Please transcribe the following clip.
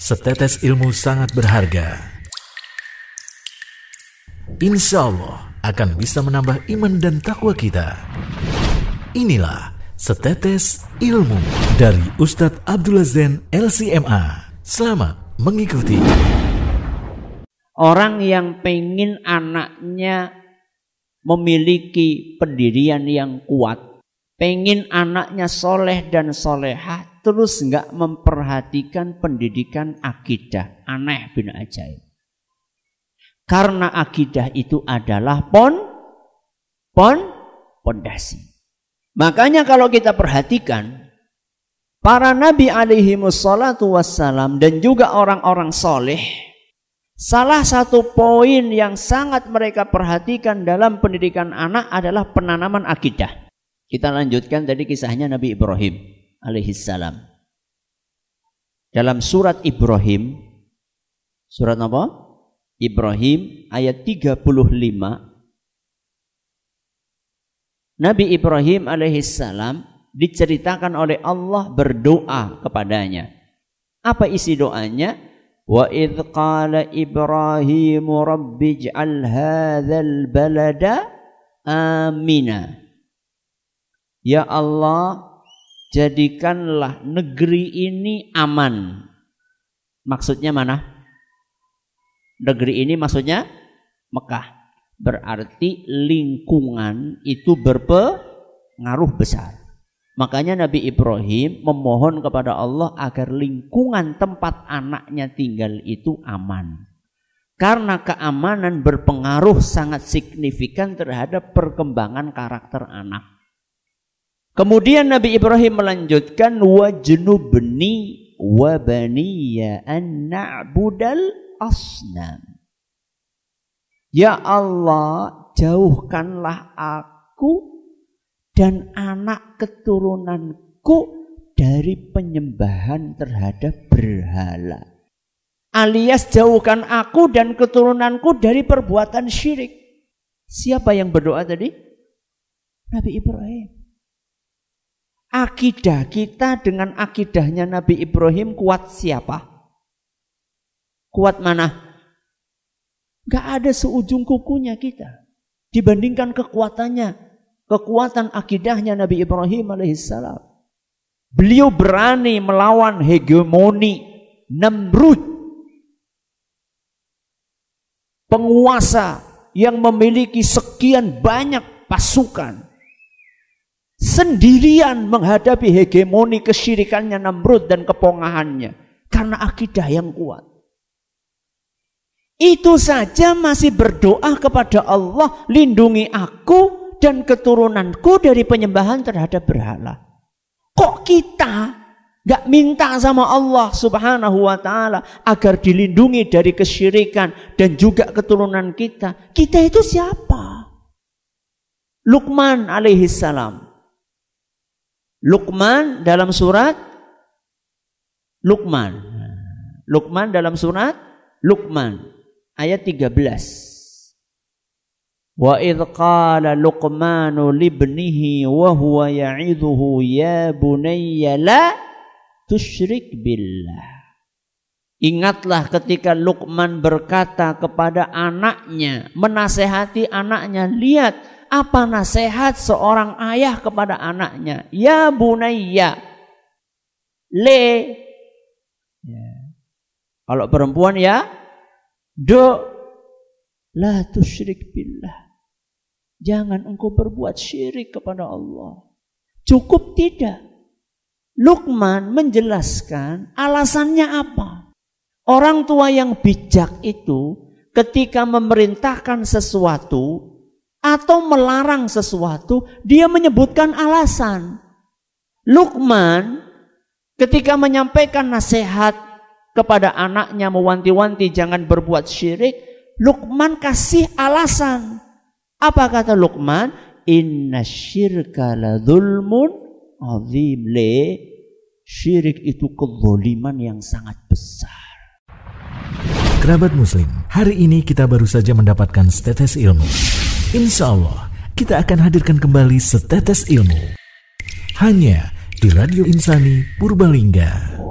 Setetes ilmu sangat berharga. Insya Allah akan bisa menambah iman dan takwa kita. Inilah setetes ilmu dari Ustadz Abdullah Zain LCMA. Selamat mengikuti. Orang yang pengen anaknya memiliki pendirian yang kuat, pengen anaknya soleh dan soleha, terus nggak memperhatikan pendidikan akidah. Aneh bin ajaib. Karena akidah itu adalah pon, pon, pondasi. Makanya kalau kita perhatikan, para nabi alaihi wassalatu wassalam dan juga orang-orang soleh, salah satu poin yang sangat mereka perhatikan dalam pendidikan anak adalah penanaman akidah. Kita lanjutkan tadi kisahnya Nabi Ibrahim. Salam. Dalam surat Ibrahim, surat apa? Ibrahim ayat 35. Nabi Ibrahim Salam diceritakan oleh Allah berdoa kepadanya. Apa isi doanya? Wa idh qala Ibrahim rabbi ij'al hadzal balada amina. Ya Allah, jadikanlah negeri ini aman. Maksudnya mana? Negeri ini maksudnya Mekah. Berarti lingkungan itu berpengaruh besar. Makanya Nabi Ibrahim memohon kepada Allah agar lingkungan tempat anaknya tinggal itu aman. Karena keamanan berpengaruh sangat signifikan terhadap perkembangan karakter anak. Kemudian Nabi Ibrahim melanjutkan wajnubni wa baniya an na'budal asnam. Ya Allah, jauhkanlah aku dan anak keturunanku dari penyembahan terhadap berhala. Alias jauhkan aku dan keturunanku dari perbuatan syirik. Siapa yang berdoa tadi? Nabi Ibrahim. Akidah kita dengan akidahnya Nabi Ibrahim kuat siapa? Kuat mana? Gak ada seujung kukunya kita. Dibandingkan kekuatannya, kekuatan akidahnya Nabi Ibrahim alaihissalam. Beliau berani melawan hegemoni Namrud penguasa yang memiliki sekian banyak pasukan sendirian menghadapi hegemoni kesyirikannya Namrud dan kepongahannya karena akidah yang kuat. Itu saja masih berdoa kepada Allah, lindungi aku dan keturunanku dari penyembahan terhadap berhala. Kok kita gak minta sama Allah subhanahu wa ta'ala agar dilindungi dari kesyirikan dan juga keturunan kita. Kita itu siapa? Lukman alaihissalam Luqman dalam surat Luqman. Luqman dalam surat Luqman ayat 13. Wa idh qala Luqmanu libnihi wa huwa ya'idhuhu ya bunayya la tusyrik billah. Ingatlah ketika Luqman berkata kepada anaknya, menasehati anaknya, lihat apa nasihat seorang ayah kepada anaknya? Ya bunayya. Le. Ya. Kalau perempuan ya. Do. La tusyrik billah. Jangan engkau berbuat syirik kepada Allah. Cukup tidak? Lukman menjelaskan alasannya apa. Orang tua yang bijak itu ketika memerintahkan sesuatu atau melarang sesuatu, dia menyebutkan alasan. Lukman ketika menyampaikan nasihat kepada anaknya mewanti-wanti jangan berbuat syirik, Lukman kasih alasan. Apa kata Lukman? Inna syirka la zulmun azim le. Syirik itu kezoliman yang sangat besar. Kerabat Muslim, hari ini kita baru saja mendapatkan status ilmu Insya Allah kita akan hadirkan kembali setetes ilmu. Hanya di Radio Insani Purbalingga.